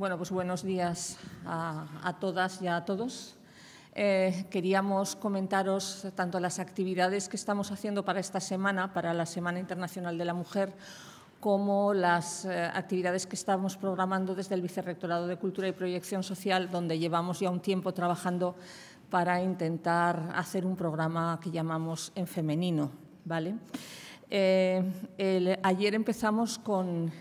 Bueno, pues buenos días a, todas y a todos. Eh, queríamos comentaros tanto las actividades que estamos haciendo para esta semana, para la Semana Internacional de la Mujer, como las eh, actividades que estamos programando desde el Vicerrectorado de Cultura y Proyección Social, donde llevamos ya un tiempo trabajando para intentar hacer un programa que llamamos En Femenino. ¿vale? Eh, ayer empezamos con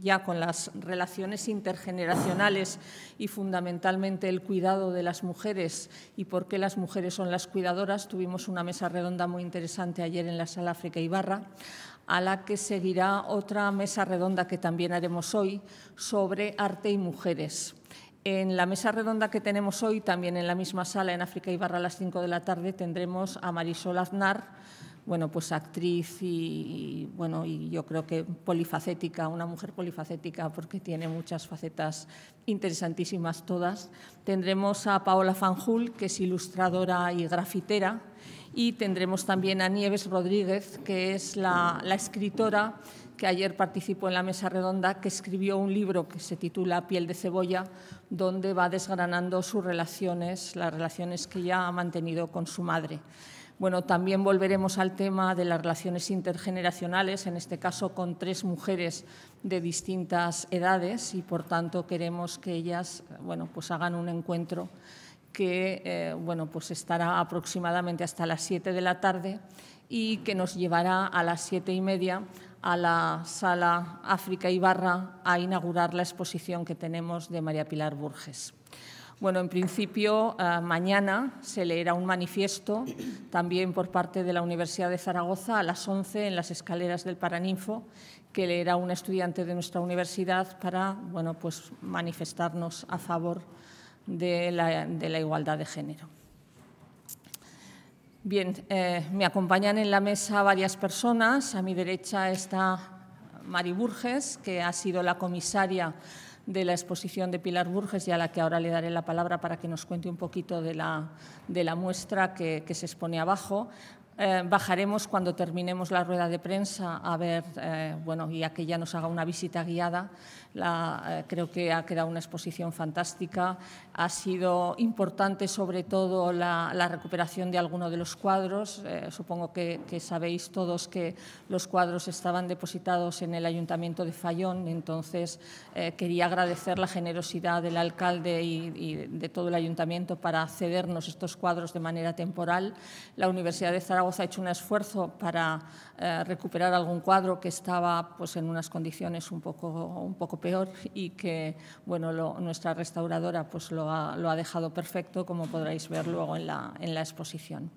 ya con las relaciones intergeneracionales y fundamentalmente el cuidado de las mujeres y por qué las mujeres son las cuidadoras. Tuvimos una mesa redonda muy interesante ayer en la Sala África Ibarra, a la que seguirá otra mesa redonda que también haremos hoy sobre arte y mujeres. En la mesa redonda que tenemos hoy, también en la misma sala en África Ibarra a las 5 de la tarde, tendremos a Marisol Aznar, bueno, pues actriz y, bueno, y yo creo que polifacética, una mujer polifacética porque tiene muchas facetas interesantísimas todas. Tendremos a Paola Fanjul, que es ilustradora y grafitera, y tendremos también a Nieves Rodríguez, que es la escritora que ayer participó en la mesa redonda, que escribió un libro que se titula Piel de cebolla, donde va desgranando sus relaciones, las relaciones que ya ha mantenido con su madre. Bueno, también volveremos al tema de las relaciones intergeneracionales, en este caso con tres mujeres de distintas edades y, por tanto, queremos que ellas bueno, pues hagan un encuentro que eh, bueno, pues estará aproximadamente hasta las siete de la tarde y que nos llevará a las siete y media a la sala África Ibarra a inaugurar la exposición que tenemos de María Pilar Burges. Bueno, en principio, eh, mañana se leerá un manifiesto también por parte de la Universidad de Zaragoza a las 11 en las escaleras del Paraninfo que leerá un estudiante de nuestra universidad para bueno, pues manifestarnos a favor de la, igualdad de género. Bien, eh, me acompañan en la mesa varias personas. A mi derecha está Mari Burges, que ha sido la comisaria de la exposición de Pilar Burges y a la que ahora le daré la palabra para que nos cuente un poquito de la, de la muestra que, que se expone abajo. Eh, bajaremos cuando terminemos la rueda de prensa a ver, eh, bueno, y a que ya nos haga una visita guiada. La, eh, creo que ha quedado una exposición fantástica. Ha sido importante, sobre todo, la, recuperación de algunos de los cuadros. supongo que, sabéis todos que los cuadros estaban depositados en el Ayuntamiento de Fallón. Entonces, quería agradecer la generosidad del alcalde y, y de todo el Ayuntamiento para cedernos estos cuadros de manera temporal. La Universidad de Zaragoza ha hecho un esfuerzo para eh, recuperar algún cuadro que estaba pues, en unas condiciones un poco, un poco peor y que bueno, nuestra restauradora pues, lo, ha, lo ha dejado perfecto, como podréis ver luego en la, en la exposición.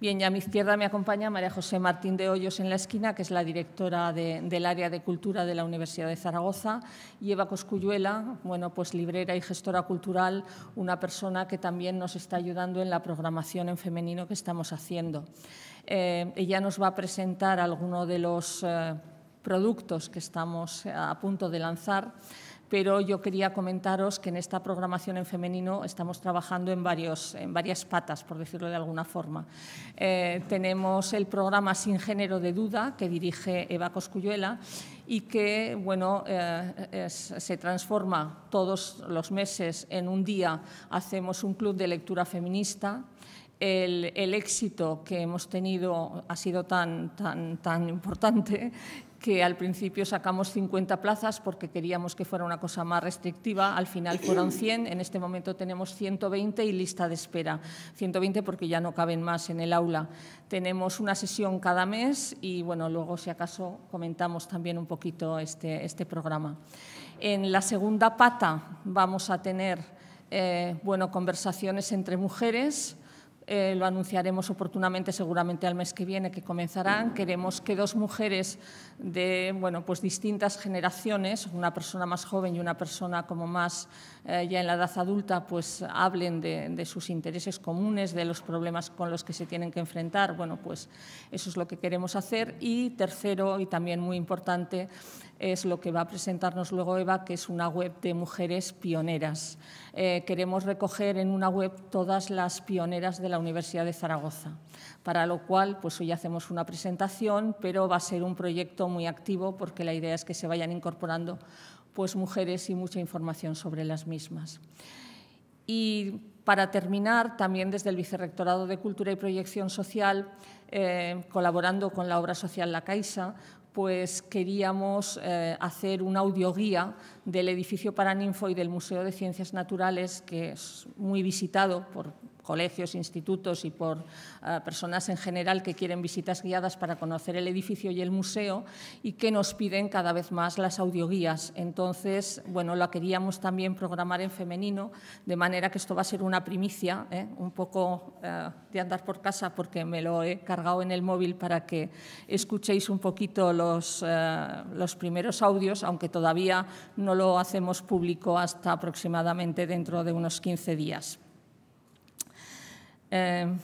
Bien, ya a mi izquierda me acompaña María José Martín de Hoyos en la esquina, que es la directora del área de cultura de la Universidad de Zaragoza, y Eva Coscuyuela, bueno, pues librera y gestora cultural, una persona que también nos está ayudando en la programación en femenino que estamos haciendo. Eh, ella nos va a presentar algunos de los eh, productos que estamos eh, a punto de lanzar, pero yo quería comentaros que en esta programación en femenino estamos trabajando en, varios, en varias patas, por decirlo de alguna forma. tenemos el programa Sin Género de Duda, que dirige Eva Cosculluela, y que bueno, se transforma todos los meses en un día. Hacemos un club de lectura feminista el, éxito que hemos tenido ha sido tan, tan, tan importante que al principio sacamos 50 plazas porque queríamos que fuera una cosa más restrictiva, al final fueron 100, en este momento tenemos 120 y lista de espera. 120 porque ya no caben más en el aula. Tenemos una sesión cada mes y bueno, luego si acaso comentamos también un poquito este, este programa. En la segunda pata vamos a tener eh, bueno, conversaciones entre mujeres, eh, lo anunciaremos oportunamente seguramente al mes que viene que comenzarán. Queremos que dos mujeres de bueno, pues distintas generaciones, una persona más joven y una persona como más eh, ya en la edad adulta pues hablen de, sus intereses comunes, de los problemas con los que se tienen que enfrentar. Bueno, pues eso es lo que queremos hacer. Y tercero, y también muy importante, es lo que va a presentarnos luego Eva, que es una web de mujeres pioneras. Eh, queremos recoger en una web todas las pioneras de la Universidad de Zaragoza, para lo cual pues hoy hacemos una presentación, pero va a ser un proyecto muy activo porque la idea es que se vayan incorporando pues, mujeres y mucha información sobre las mismas. Y para terminar, también desde el Vicerrectorado de Cultura y Proyección Social, eh, colaborando con la obra social La Caixa, pues queríamos eh, hacer una audioguía del edificio Paraninfo y del Museo de Ciencias Naturales, que es muy visitado por colegios, institutos y por eh, personas en general que quieren visitas guiadas para conocer el edificio y el museo y que nos piden cada vez más las audioguías. Entonces, bueno, la queríamos también programar en femenino, de manera que esto va a ser una primicia, ¿eh? un poco eh, de andar por casa porque me lo he cargado en el móvil para que escuchéis un poquito los, los primeros audios, aunque todavía no lo hacemos público hasta aproximadamente dentro de unos 15 días. Em,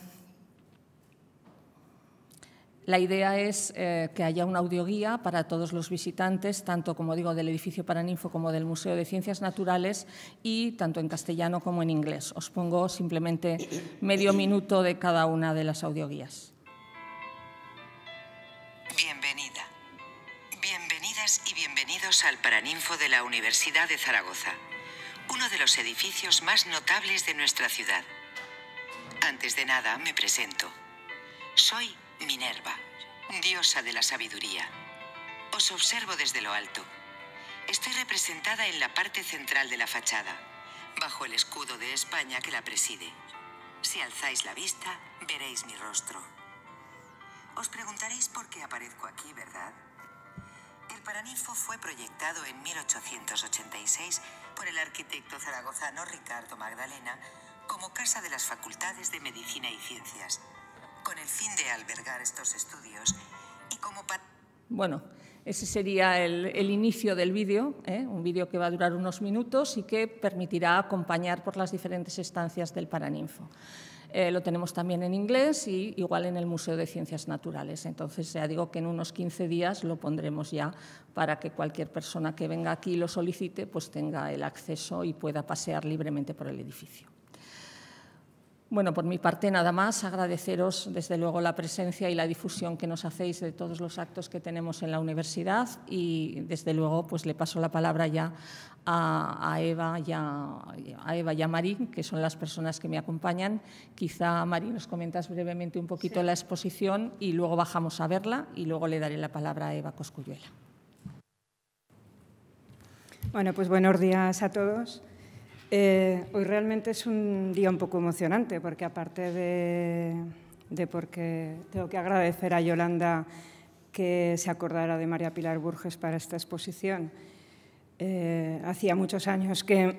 la idea es eh, que haya una audioguía para todos los visitantes, tanto como digo del edificio Paraninfo como del Museo de Ciencias Naturales y tanto en castellano como en inglés. Os pongo simplemente medio minuto de cada una de las audioguías. Bienvenida. Bienvenidas y bienvenidos al Paraninfo de la Universidad de Zaragoza, uno de los edificios más notables de nuestra ciudad. Antes de nada, me presento. Soy Minerva, diosa de la sabiduría. Os observo desde lo alto. Estoy representada en la parte central de la fachada, bajo el escudo de España que la preside. Si alzáis la vista, veréis mi rostro. Os preguntaréis por qué aparezco aquí, ¿verdad? El Paranifo fue proyectado en 1886 por el arquitecto zaragozano Ricardo Magdalena como Casa de las Facultades de Medicina y Ciencias, con el fin de albergar estos estudios y como Bueno, ese sería el, inicio del vídeo, ¿eh? un vídeo que va a durar unos minutos y que permitirá acompañar por las diferentes estancias del Paraninfo. Eh, lo tenemos también en inglés y igual en el Museo de Ciencias Naturales. Entonces, ya digo que en unos 15 días lo pondremos ya para que cualquier persona que venga aquí y lo solicite pues tenga el acceso y pueda pasear libremente por el edificio. Bueno, por mi parte nada más, agradeceros desde luego la presencia y la difusión que nos hacéis de todos los actos que tenemos en la universidad y desde luego pues le paso la palabra ya a, Eva y a, Eva Marín, que son las personas que me acompañan. Quizá Marín nos comentas brevemente un poquito la exposición y luego bajamos a verla y luego le daré la palabra a Eva Cosculluela. Bueno, pues buenos días a todos. Eh, hoy realmente es un día un poco emocionante porque aparte de, porque tengo que agradecer a Yolanda que se acordara de María Pilar Burges para esta exposición. Eh, hacía muchos años que,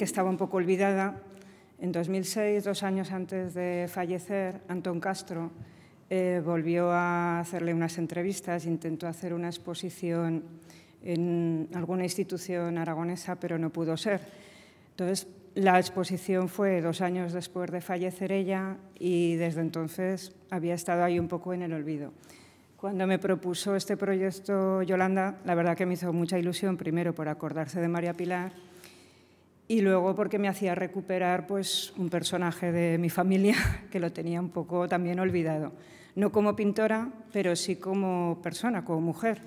estaba un poco olvidada. En 2006, dos años antes de fallecer, Antón Castro eh, volvió a hacerle unas entrevistas, intentó hacer una exposición en alguna institución aragonesa, pero no pudo ser. Entonces, la exposición fue dos años después de fallecer ella y desde entonces había estado ahí un poco en el olvido. Cuando me propuso este proyecto Yolanda, la verdad que me hizo mucha ilusión, primero por acordarse de María Pilar y luego porque me hacía recuperar pues, un personaje de mi familia que lo tenía un poco también olvidado. No como pintora, pero sí como persona, como mujer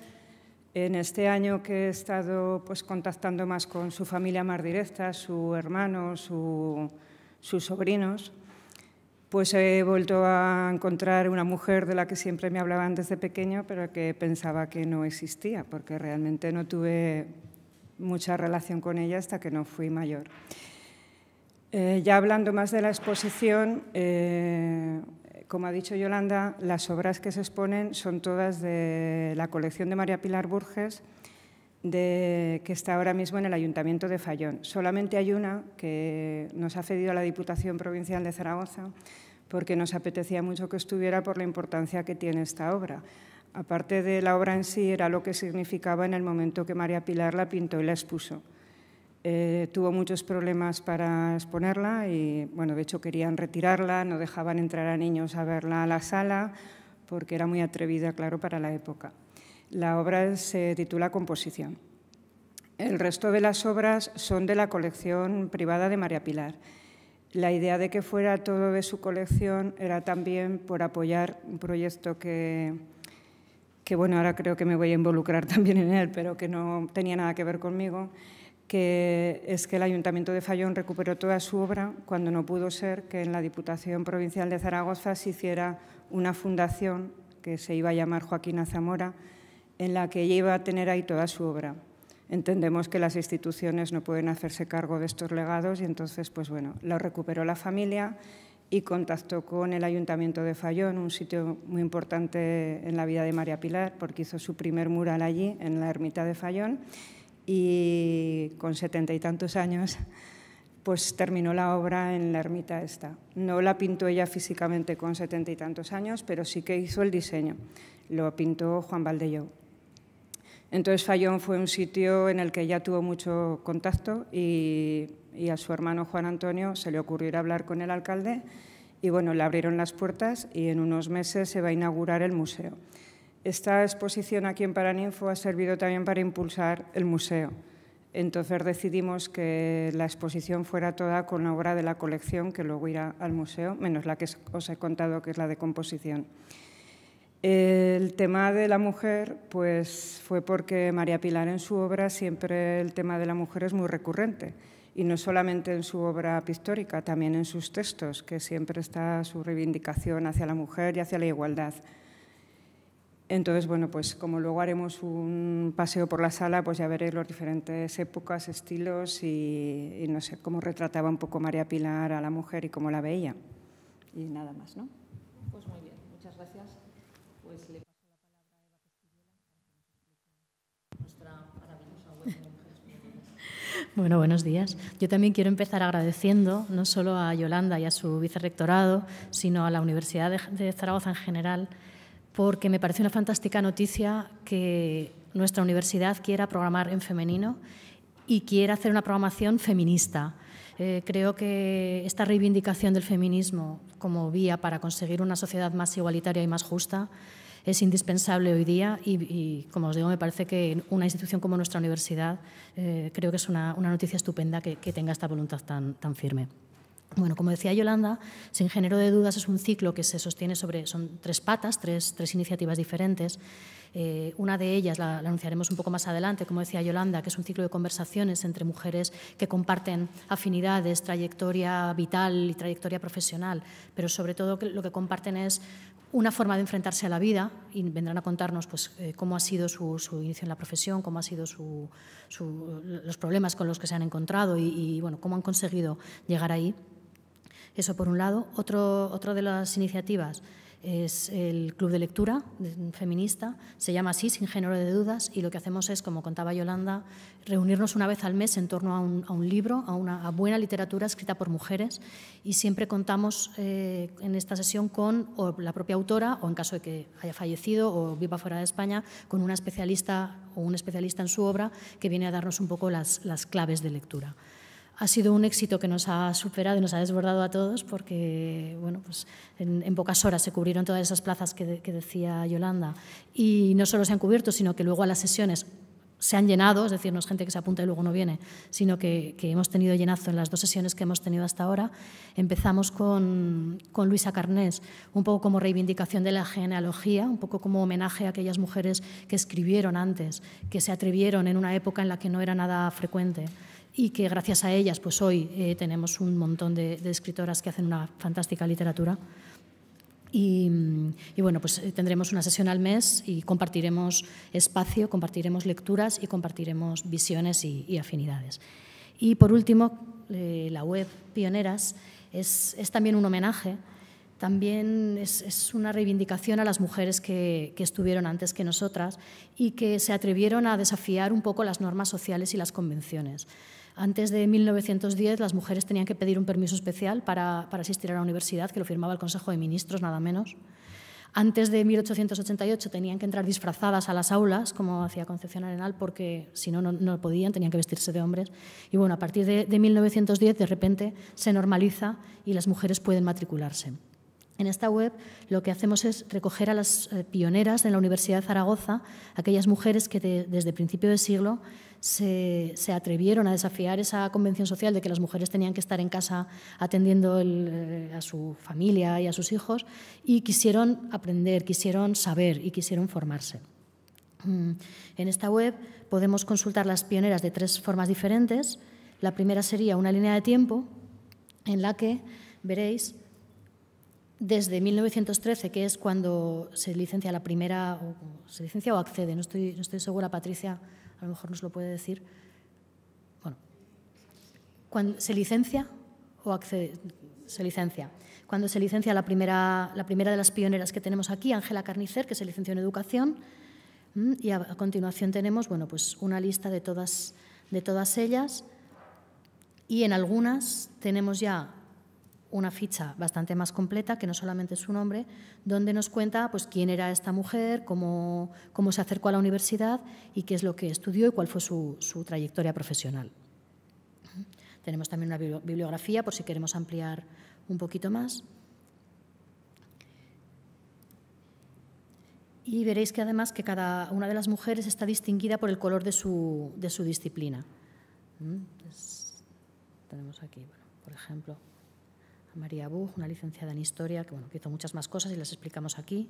en este año que he estado pues, contactando más con su familia más directa, su hermano, sus sobrinos, pues he vuelto a encontrar una mujer de la que siempre me hablaban desde pequeño, pero que pensaba que no existía, porque realmente no tuve mucha relación con ella hasta que no fui mayor. Eh, ya hablando más de la exposición, eh, como ha dicho Yolanda, las obras que se exponen son todas de la colección de María Pilar Burges, que está ahora mismo en el Ayuntamiento de Fallón. Solamente hay una que nos ha cedido a la Diputación Provincial de Zaragoza porque nos apetecía mucho que estuviera por la importancia que tiene esta obra. Aparte de la obra en sí, era lo que significaba en el momento que María Pilar la pintó y la expuso. Eh, tuvo muchos problemas para exponerla y, bueno, de hecho querían retirarla, no dejaban entrar a niños a verla a la sala porque era muy atrevida, claro, para la época. La obra se titula Composición. El resto de las obras son de la colección privada de María Pilar. La idea de que fuera todo de su colección era también por apoyar un proyecto que, que bueno, ahora creo que me voy a involucrar también en él, pero que no tenía nada que ver conmigo, que es que el Ayuntamiento de Fallón recuperó toda su obra cuando no pudo ser que en la Diputación Provincial de Zaragoza se hiciera una fundación que se iba a llamar Joaquín Zamora, en la que ella iba a tener ahí toda su obra. Entendemos que las instituciones no pueden hacerse cargo de estos legados y entonces, pues bueno, lo recuperó la familia y contactó con el Ayuntamiento de Fallón, un sitio muy importante en la vida de María Pilar, porque hizo su primer mural allí, en la ermita de Fallón, y con setenta y tantos años pues terminó la obra en la ermita esta. No la pintó ella físicamente con setenta y tantos años, pero sí que hizo el diseño. Lo pintó Juan Valdelló. Entonces Fallón fue un sitio en el que ella tuvo mucho contacto y, a su hermano Juan Antonio se le ocurrió ir a hablar con el alcalde y bueno, le abrieron las puertas y en unos meses se va a inaugurar el museo. Esta exposición aquí en Paraninfo ha servido también para impulsar el museo. Entonces decidimos que la exposición fuera toda con la obra de la colección, que luego irá al museo, menos la que os he contado, que es la de composición. El tema de la mujer pues, fue porque María Pilar en su obra siempre el tema de la mujer es muy recurrente, y no solamente en su obra pictórica, también en sus textos, que siempre está su reivindicación hacia la mujer y hacia la igualdad. Entonces, bueno, pues como luego haremos un paseo por la sala, pues ya veréis las diferentes épocas, estilos y, no sé, cómo retrataba un poco María Pilar a la mujer y cómo la veía. Y nada más, ¿no? Pues muy bien, muchas gracias. Pues le paso la palabra Bueno, buenos días. Yo también quiero empezar agradeciendo no solo a Yolanda y a su vicerrectorado, sino a la Universidad de Zaragoza en general porque me parece una fantástica noticia que nuestra universidad quiera programar en femenino y quiera hacer una programación feminista. Eh, creo que esta reivindicación del feminismo como vía para conseguir una sociedad más igualitaria y más justa es indispensable hoy día y, como os digo, me parece que una institución como nuestra universidad eh, creo que es una, noticia estupenda que, tenga esta voluntad tan firme. Bueno, como decía Yolanda, Sin Género de Dudas es un ciclo que se sostiene sobre, son tres patas, tres, tres iniciativas diferentes. Eh, una de ellas la, anunciaremos un poco más adelante, como decía Yolanda, que es un ciclo de conversaciones entre mujeres que comparten afinidades, trayectoria vital y trayectoria profesional, pero sobre todo lo que comparten es una forma de enfrentarse a la vida y vendrán a contarnos pues, eh, cómo ha sido su, su, inicio en la profesión, cómo han sido su, los problemas con los que se han encontrado y, y bueno, cómo han conseguido llegar ahí. Eso por un lado. otra de las iniciativas es el club de lectura feminista, se llama así, sin género de dudas, y lo que hacemos es, como contaba Yolanda, reunirnos una vez al mes en torno a un, libro, a una buena literatura escrita por mujeres, y siempre contamos eh, en esta sesión con la propia autora, o en caso de que haya fallecido o viva fuera de España, con una especialista o un especialista en su obra que viene a darnos un poco las claves de lectura ha sido un éxito que nos ha superado y nos ha desbordado a todos porque bueno, pues en, pocas horas se cubrieron todas esas plazas que, decía Yolanda. Y no solo se han cubierto, sino que luego a las sesiones se han llenado, es decir, no es gente que se apunta y luego no viene, sino que, hemos tenido llenazo en las dos sesiones que hemos tenido hasta ahora. Empezamos con, con Luisa Carnés, un poco como reivindicación de la genealogía, un poco como homenaje a aquellas mujeres que escribieron antes, que se atrevieron en una época en la que no era nada frecuente y que gracias a ellas pues hoy eh, tenemos un montón de, escritoras que hacen una fantástica literatura. Y, bueno, pues eh, tendremos una sesión al mes y compartiremos espacio, compartiremos lecturas y compartiremos visiones y, afinidades. Y por último, eh, la web Pioneras es, es también un homenaje también es, una reivindicación a las mujeres que, estuvieron antes que nosotras y que se atrevieron a desafiar un poco las normas sociales y las convenciones. Antes de 1910 las mujeres tenían que pedir un permiso especial para, asistir a la universidad, que lo firmaba el Consejo de Ministros, nada menos. Antes de 1888 tenían que entrar disfrazadas a las aulas, como hacía Concepción Arenal, porque si no, no, podían, tenían que vestirse de hombres. Y bueno, a partir de, 1910, de repente, se normaliza y las mujeres pueden matricularse. En esta web lo que hacemos es recoger a las eh, pioneras en la Universidad de Zaragoza, aquellas mujeres que desde principio del siglo se, atrevieron a desafiar esa convención social de que las mujeres tenían que estar en casa atendiendo eh, a su familia y a sus hijos y quisieron aprender, quisieron saber y quisieron formarse. Mm, en esta web podemos consultar las pioneras de tres formas diferentes. La primera sería una línea de tiempo en la que veréis desde 1913, que es cuando se licencia la primera, o se licencia o accede, no estoy, no estoy segura, Patricia a lo mejor nos lo puede decir. Bueno, cuando se licencia o accede, se licencia. Cuando se licencia la primera, la primera de las pioneras que tenemos aquí, Ángela Carnicer, que se licenció en Educación, y a, continuación tenemos bueno, pues una lista de todas, de todas ellas, y en algunas tenemos ya una ficha bastante más completa, que no solamente es su nombre, donde nos cuenta pues, quién era esta mujer, cómo, se acercó a la universidad y qué es lo que estudió y cuál fue su, trayectoria profesional. Tenemos también una bibliografía por si queremos ampliar un poquito más. Y veréis que además que cada una de las mujeres está distinguida por el color de su, disciplina. Mm, tenemos aquí, por ejemplo, María Bug, una licenciada en historia, que, bueno, hizo muchas más cosas y las explicamos aquí.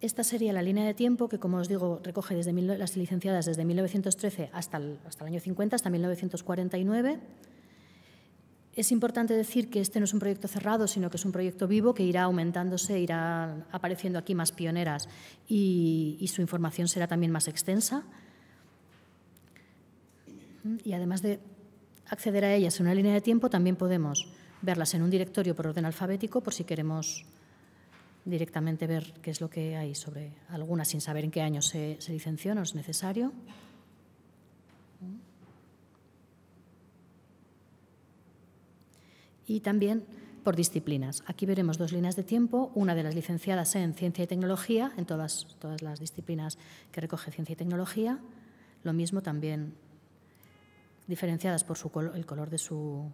Esta sería la línea de tiempo que, como os digo, recoge desde las licenciadas desde 1913 hasta el, hasta el año 50, hasta 1949. Es importante decir que este no es un proyecto cerrado, sino que es un proyecto vivo que irá aumentándose, irá apareciendo aquí más pioneras y su información será también más extensa. Y además de acceder a ellas en una línea de tiempo, también podemos verlas en un directorio por orden alfabético por si queremos directamente ver qué es lo que hay sobre algunas sin saber en qué año se, se licenció, no es necesario. Y también por disciplinas. Aquí veremos dos líneas de tiempo, una de las licenciadas en Ciencia y Tecnología, en todas, todas las disciplinas que recoge Ciencia y Tecnología. Lo mismo también diferenciadas por el color de su,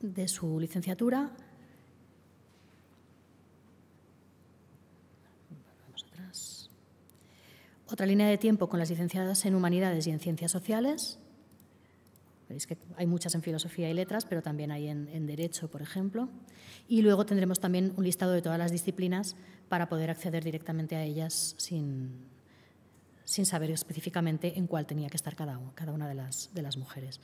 de su licenciatura. Otra línea de tiempo con las licenciadas en Humanidades y en Ciencias Sociales. Veis que hay muchas en Filosofía y Letras, pero también hay en Derecho, por ejemplo. Y luego tendremos también un listado de todas las disciplinas para poder acceder directamente a ellas sin, sin saber específicamente en cuál tenía que estar cada, una de las, mujeres.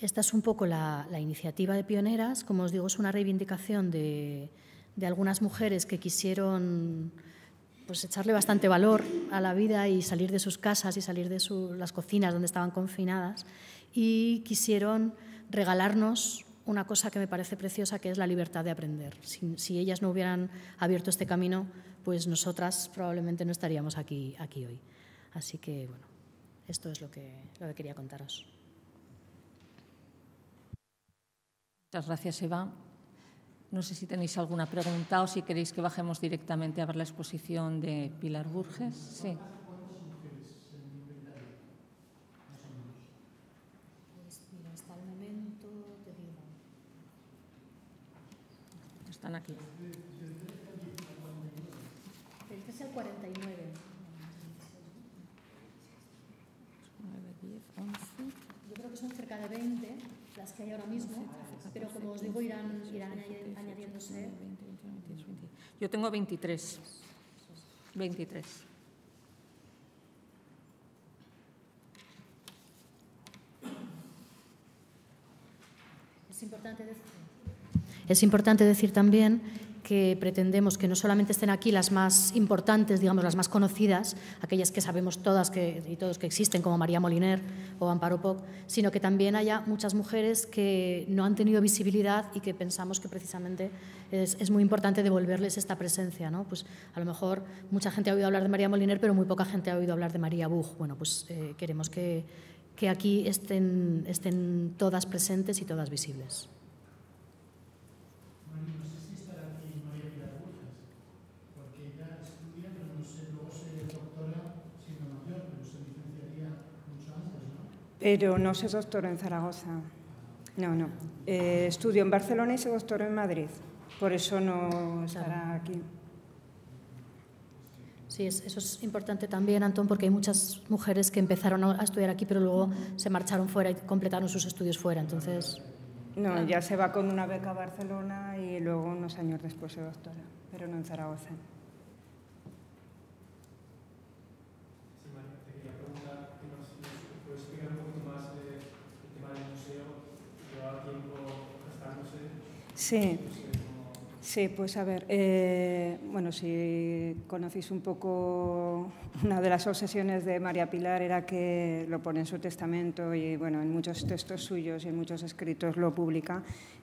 Esta es un poco la, iniciativa de pioneras. Como os digo, es una reivindicación de, algunas mujeres que quisieron pues echarle bastante valor a la vida y salir de sus casas y salir de las cocinas donde estaban confinadas y quisieron regalarnos una cosa que me parece preciosa, que es la libertad de aprender. Si, ellas no hubieran abierto este camino, pues nosotras probablemente no estaríamos aquí, aquí hoy. Así que, bueno, esto es lo que, lo que quería contaros. Muchas gracias, Eva. No sé si tenéis alguna pregunta o si queréis que bajemos directamente a ver la exposición de Pilar Burges. Sí. están aquí. Este es el 49. 9, 10, 11. Yo creo que son cerca de 20 las que hay ahora mismo, pero como os digo, irán, irán añadiéndose. Yo tengo 23. 23. Es importante decir es importante decir también que pretendemos que no solamente estén aquí las más importantes, digamos, las más conocidas, aquellas que sabemos todas y todos que existen, como María Moliner o Amparo Poc, sino que también haya muchas mujeres que no han tenido visibilidad y que pensamos que precisamente es, muy importante devolverles esta presencia. Pues a lo mejor mucha gente ha oído hablar de María Moliner, pero muy poca gente ha oído hablar de María Buch. Bueno, pues eh, queremos que, aquí estén todas presentes y todas visibles. Pero no se doctoró en Zaragoza. No, no. Eh, estudió en Barcelona y se doctoró en Madrid. Por eso no estará aquí. Sí, eso es importante también, Antón, porque hay muchas mujeres que empezaron a estudiar aquí, pero luego se marcharon fuera y completaron sus estudios fuera. Entonces. No, ya se va con una beca a Barcelona y luego unos años después se doctora, pero no en Zaragoza. Sí. pues a ver, eh, bueno, si conocéis un poco, una de las obsesiones de María Pilar era que lo pone en su testamento y bueno, en muchos textos suyos y en muchos escritos lo publica,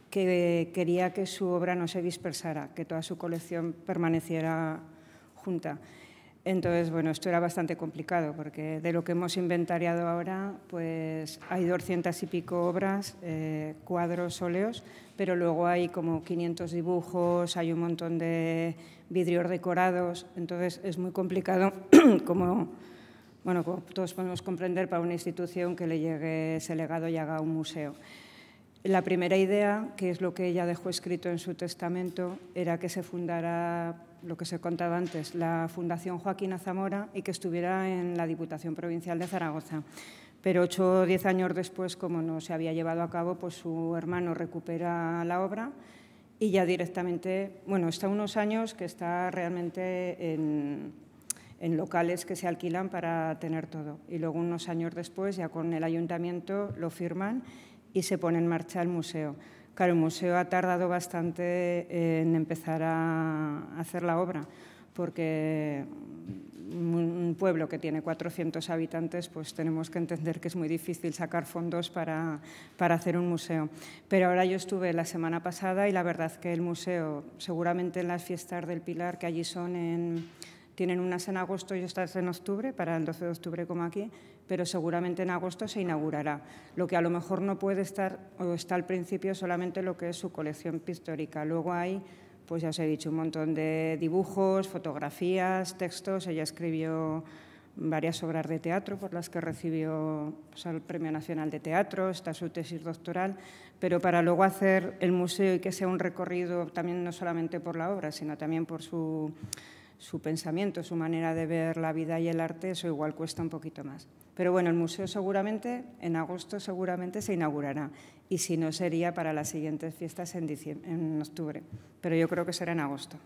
que quería que su obra no se dispersara, que toda su colección permaneciera junta. Entonces, bueno, esto era bastante complicado porque de lo que hemos inventariado ahora, pues hay 200 y pico obras, eh, cuadros, óleos, pero luego hay como 500 dibujos, hay un montón de vidrios decorados, entonces es muy complicado como, bueno, como todos podemos comprender para una institución que le llegue ese legado y haga un museo. La primera idea, que es lo que ella dejó escrito en su testamento, era que se fundara lo que se contaba antes, la Fundación Joaquín Zamora y que estuviera en la Diputación Provincial de Zaragoza. Pero ocho o diez años después, como no se había llevado a cabo, pues su hermano recupera la obra y ya directamente, bueno, está unos años que está realmente en locales que se alquilan para tener todo. Y luego unos años después, ya con el ayuntamiento, lo firman y se pone en marcha el museo. Claro, el museo ha tardado bastante en empezar a hacer la obra, porque un pueblo que tiene 400 habitantes, pues tenemos que entender que es muy difícil sacar fondos para, hacer un museo. Pero ahora yo estuve la semana pasada y la verdad que el museo, seguramente en las fiestas del Pilar, que allí son Tienen unas en agosto y otras en octubre, para el 12 de octubre como aquí, pero seguramente en agosto se inaugurará. Lo que a lo mejor no puede estar o está al principio solamente lo que es su colección pictórica. Luego hay, pues ya os he dicho, un montón de dibujos, fotografías, textos. Ella escribió varias obras de teatro por las que recibió el Premio Nacional de Teatro, está su tesis doctoral, pero para luego hacer el museo y que sea un recorrido también no solamente por la obra, sino también por su su pensamiento, su manera de ver la vida y el arte, eso igual cuesta un poquito más. Pero bueno, el museo seguramente, en agosto seguramente se inaugurará y si no sería para las siguientes fiestas en, en octubre, pero yo creo que será en agosto.